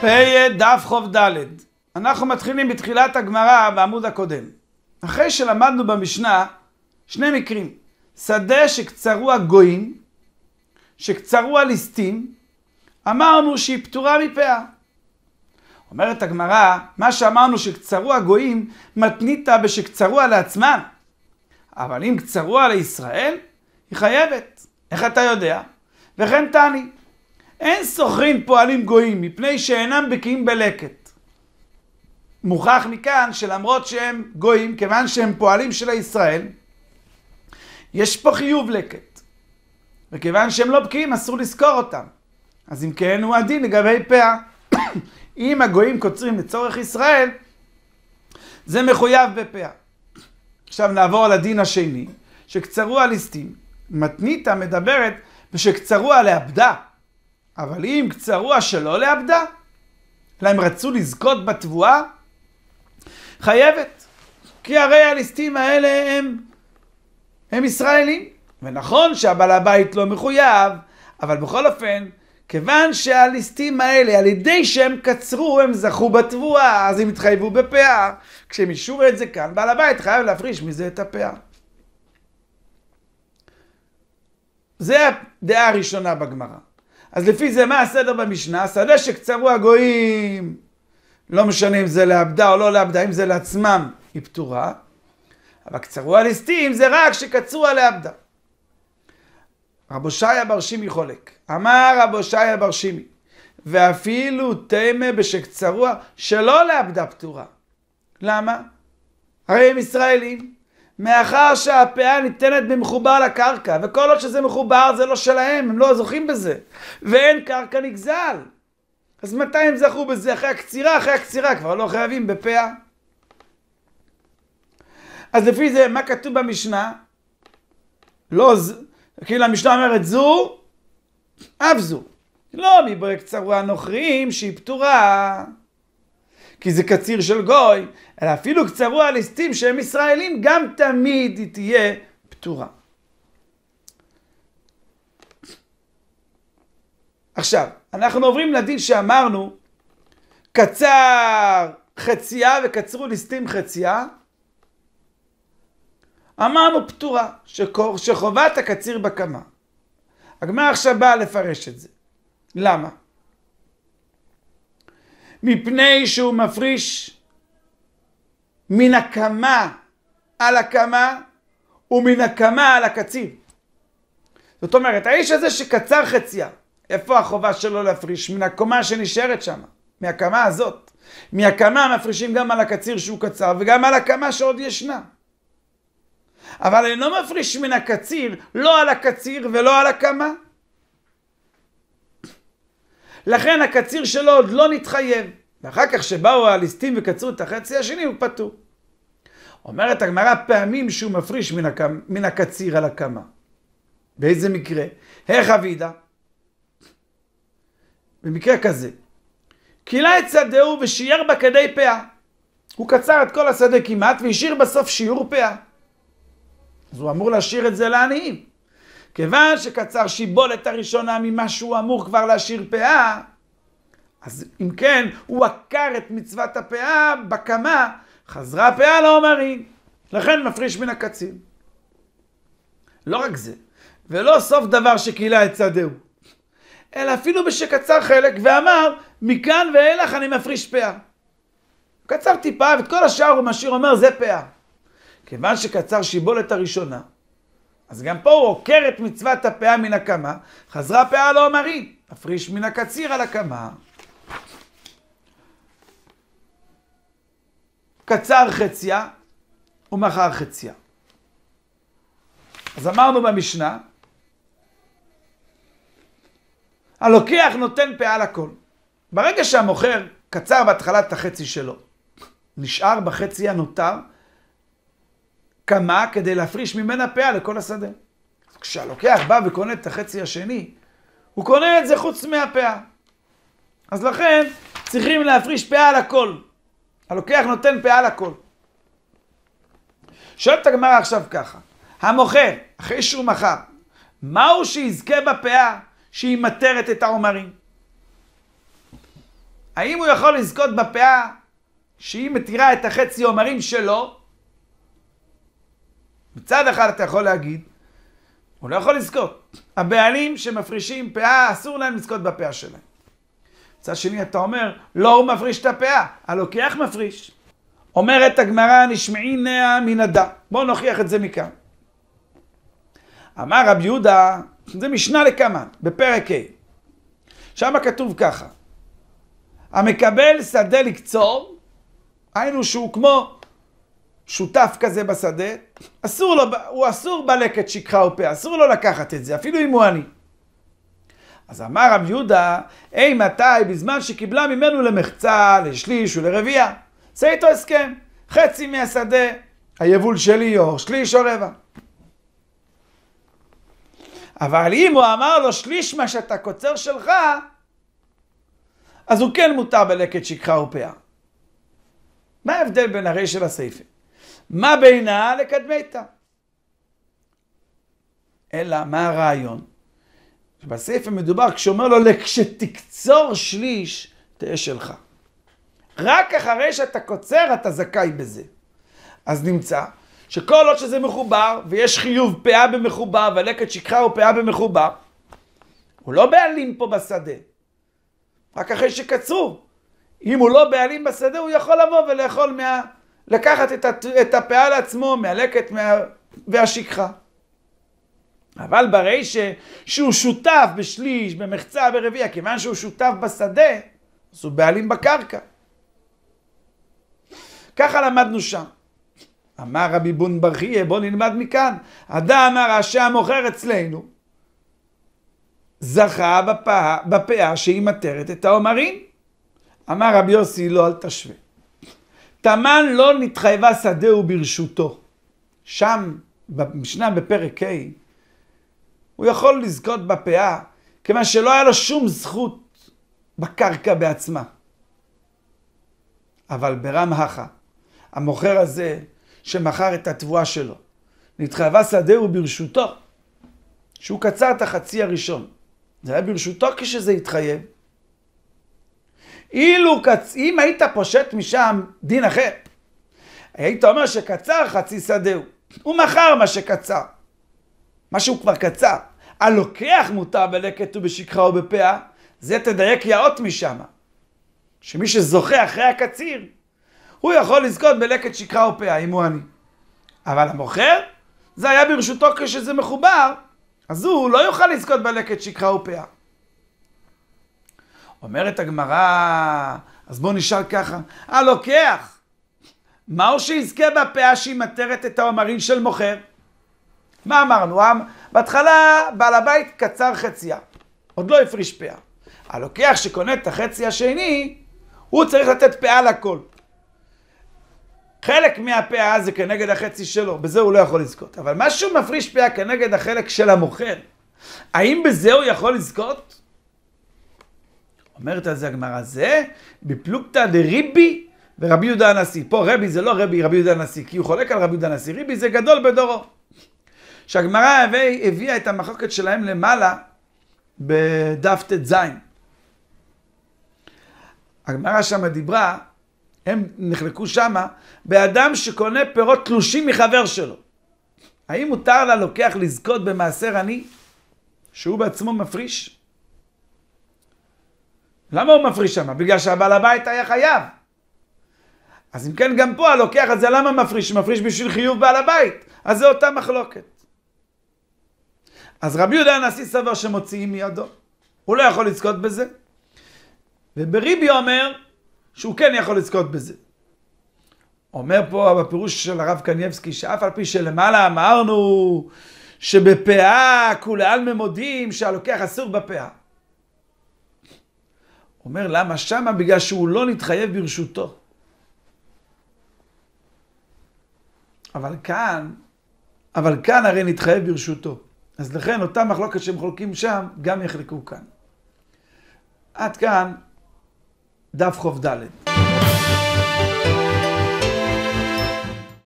פ"א דף ח"ד. אנחנו מתחילים בתחילת הגמרא בעמוד הקודם. אחרי שלמדנו במשנה שני מקרים. שדה שקצרו הגויים, שקצרו הליסטים, אמרנו שהיא פטורה מפאה. אומרת הגמרא, מה שאמרנו שקצרו הגויים, מתנית על עצמם. אבל אם על ישראל, היא חייבת. איך אתה יודע? וכן תני, אין סוחרין פועלים גויים, מפני שאינם בקיאים בלקט. מוכח מכאן שלמרות שהם גויים, כיוון שהם פועלים של הישראל, יש פה חיוב לקט. וכיוון שהם לא בקיאים, אסור לזכור אותם. אז אם כן, הוא הדין לגבי פאה. אם הגויים קוצרים לצורך ישראל, זה מחויב בפאה. עכשיו נעבור לדין השני, שקצרו הליסטים. מתניתה מדברת ושקצרו עליה בדה. אבל אם קצרוע שלא לאבדה, אלא הם רצו לזכות בתבואה, חייבת. כי הרי הליסטים האלה הם, הם ישראלים. ונכון שהבעל הבית לא מחויב, אבל בכל אופן, כיוון שהליסטים האלה, על ידי שהם קצרו, הם זכו בתבואה, אז הם התחייבו בפאה. כשהם אישרו את זה כאן, בעל הבית חייב להפריש מזה את הפאה. זה הדעה הראשונה בגמרא. אז לפי זה מה הסדר במשנה? שדה שקצרו הגויים, לא משנה אם זה לעבדה או לא לעבדה, אם זה לעצמם, היא פטורה. אבל קצרו הליסטים זה רק שקצרו לעבדה. רבו שעיה בר שימי חולק. אמר רבו שעיה בר שימי, ואפילו תמה בשקצרוה שלא לעבדה פטורה. למה? הרי הם ישראלים. מאחר שהפאה ניתנת במחובר לקרקע, וכל עוד שזה מחובר זה לא שלהם, הם לא זוכים בזה, ואין קרקע נגזל. אז מתי הם זכו בזה? אחרי הקצירה, אחרי הקצירה, כבר לא חייבים בפאה. אז לפי זה, מה כתוב במשנה? לא, ז... כאילו המשנה אומרת זו, אף זו. לא מברק צרוע נוכרים שהיא פטורה. כי זה קציר של גוי, אלא אפילו קצרו הליסטים שהם ישראלים, גם תמיד היא תהיה פתורה. עכשיו, אנחנו עוברים לדין שאמרנו, קצר חצייה וקצרו ליסטים חצייה. אמרנו פטורה, שחובת הקציר בקמה. הגמרא עכשיו באה לפרש את זה. למה? מפני שהוא מפריש מן הקמה על הקמה ומן הקמה על הקציב. זאת אומרת, האיש הזה שקצר חציה, איפה החובה שלו להפריש? מן הקומה שנשארת שם, מהקמה הזאת. מהקמה מפרישים גם על הקציר שהוא קצר וגם על הקמה שעוד ישנה. אבל אינו מפריש מן הקציר, לא על הקציר ולא על הקמה. לכן הקציר שלו עוד לא נתחייב. ואחר כך שבאו הליסטים וקצרו את החצי השני, הוא פטור. אומרת הגמרא פעמים שהוא מפריש מן, הק... מן הקציר על הקמה. באיזה מקרה? החבידה. במקרה כזה, קילה את שדהו ושייר בה כדי פאה. הוא קצר את כל השדה כמעט והשאיר בסוף שיעור פאה. אז הוא אמור להשאיר את זה לעניים. כיוון שקצר שיבולת הראשונה ממה שהוא אמור כבר להשאיר פאה, אז אם כן, הוא עקר את מצוות הפאה בקמה, חזרה הפאה לעומרים. לכן מפריש מן הקציר. לא רק זה, ולא סוף דבר שקילה את צדהו, אלא אפילו בשקצר חלק ואמר, מכאן ואילך אני מפריש פאה. קצר טיפה, ואת כל השאר הוא משאיר, אומר, זה פאה. כיוון שקצר שיבולת הראשונה, אז גם פה הוא עוקר את מצוות הפאה מן הקמה, חזרה פאה על העומרים, הפריש מן הקציר על הקמה. קצר חציה ומחר חציה. אז אמרנו במשנה, הלוקח נותן פאה לכל. ברגע שהמוכר קצר בהתחלת החצי שלו, נשאר בחצי הנותר כמה כדי להפריש ממנה פאה לכל השדה. כשהלוקח בא וקונה את החצי השני, הוא קונה את זה חוץ מהפאה. אז לכן צריכים להפריש פאה על הכל. הלוקח נותן פאה על הכל. שואלת הגמרא עכשיו ככה, המוכר, אחרי שהוא מכר, מהו שיזכה בפאה שהיא מטרת את העומרים? האם הוא יכול לזכות בפאה שהיא מתירה את החצי עומרים שלו, מצד אחד אתה יכול להגיד, הוא לא יכול לזכות. הבעלים שמפרישים פאה, אסור להם לזכות בפאה שלהם. מצד שני אתה אומר, לא הוא מפריש את הפאה, הלוקח מפריש. אומרת הגמרא, נשמעי נאה מן בואו נוכיח את זה מכאן. אמר רב יהודה, זה משנה לקמן, בפרק ה'. שם כתוב ככה, המקבל שדה לקצור, היינו שהוא כמו שותף כזה בשדה, אסור לו, הוא אסור בלקט שכחה ופה, אסור לו לקחת את זה, אפילו אם הוא עני. אז אמר רב יהודה, אי מתי, בזמן שקיבלה ממנו למחצה, לשליש ולרביע, עשה איתו הסכם, חצי מהשדה, היבול שלי או שליש או רבע. אבל אם הוא אמר לו שליש מה שאתה קוצר שלך, אז הוא כן מותר בלקט שכחה ופאה. מה ההבדל בין הרי של הסייפים? מה בינה לקדמתה? אלא, מה הרעיון? בסעיף המדובר, כשאומר לו, לכשתקצור שליש, תהיה שלך. רק אחרי שאתה קוצר, אתה זכאי בזה. אז נמצא שכל עוד שזה מחובר, ויש חיוב פאה במחובר, ולקט שכחה הוא פאה במחובר, הוא לא בעלים פה בשדה. רק אחרי שקצרו. אם הוא לא בעלים בשדה, הוא יכול לבוא ולאכול מה... לקחת את, הת... את הפאה לעצמו מהלקט מה... והשכחה. אבל ברי ש... שהוא שותף בשליש, במחצה, ברביע, כיוון שהוא שותף בשדה, אז הוא בעלים בקרקע. ככה למדנו שם. אמר רבי בון ברכיה, בוא נלמד מכאן. אדם הרשע המוכר אצלנו, זכה בפאה שהיא מטרת את העומרים. אמר רבי יוסי, לא, אל תשווה. תמן לא נתחייבה שדהו ברשותו. שם, במשנה בפרק ה', הוא יכול לזכות בפאה, כיוון שלא היה לו שום זכות בקרקע בעצמה. אבל ברם הכה, המוכר הזה שמכר את התבואה שלו, נתחייבה שדהו ברשותו, שהוא קצר את החצי הראשון. זה היה ברשותו כשזה התחייב. אילו, קצ... אם היית פושט משם דין אחר, היית אומר שקצר חצי שדהו. הוא מכר מה שקצר. מה שהוא כבר קצר. הלוקח מותר בלקט ובשכחה ובפאה, זה תדייק יאות משם. שמי שזוכה אחרי הקציר, הוא יכול לזכות בלקט שכחה ופאה, אם הוא עני. אבל המוכר, זה היה ברשותו כשזה מחובר, אז הוא לא יוכל לזכות בלקט שכחה ופאה. אומרת הגמרא, אז בואו נשאל ככה, הלוקח, אה, מה הוא שיזכה בפאה שהיא מטרת את העומרים של מוכר? מה אמרנו? אמ, בהתחלה בעל הבית קצר חציה, עוד לא הפריש פאה. הלוקח שקונה את החצי השני, הוא צריך לתת פאה לכל. חלק מהפאה זה כנגד החצי שלו, בזה הוא לא יכול לזכות. אבל מה שהוא מפריש פאה כנגד החלק של המוכר, האם בזה הוא יכול לזכות? אומרת על זה הגמרא, זה בפלוגתא דריבי ורבי יהודה הנשיא. פה רבי זה לא רבי, רבי יהודה הנשיא, כי הוא חולק על רבי יהודה הנשיא. ריבי זה גדול בדורו. שהגמרא הביא, הביאה את המחלוקת שלהם למעלה בדף ט"ז. הגמרא שמה דיברה, הם נחלקו שמה, באדם שקונה פירות תלושים מחבר שלו. האם מותר ללוקח לזכות במעשר עני, שהוא בעצמו מפריש? למה הוא מפריש שמה? בגלל שהבעל הבית היה חייב. אז אם כן, גם פה הלוקח הזה, למה מפריש? מפריש בשביל חיוב בעל הבית. אז זו אותה מחלוקת. אז רבי יהודה הנשיא סבר שמוציאים מידו. הוא לא יכול לזכות בזה. ובריבי אומר שהוא כן יכול לזכות בזה. אומר פה בפירוש של הרב קנייבסקי, שאף על פי שלמעלה אמרנו שבפאה כולי כולעלמא מודים שהלוקח אסור בפאה. אומר למה שמה? בגלל שהוא לא נתחייב ברשותו. אבל כאן, אבל כאן הרי נתחייב ברשותו. אז לכן אותה מחלוקת שהם חולקים שם, גם יחלקו כאן. עד כאן דף ח"ד.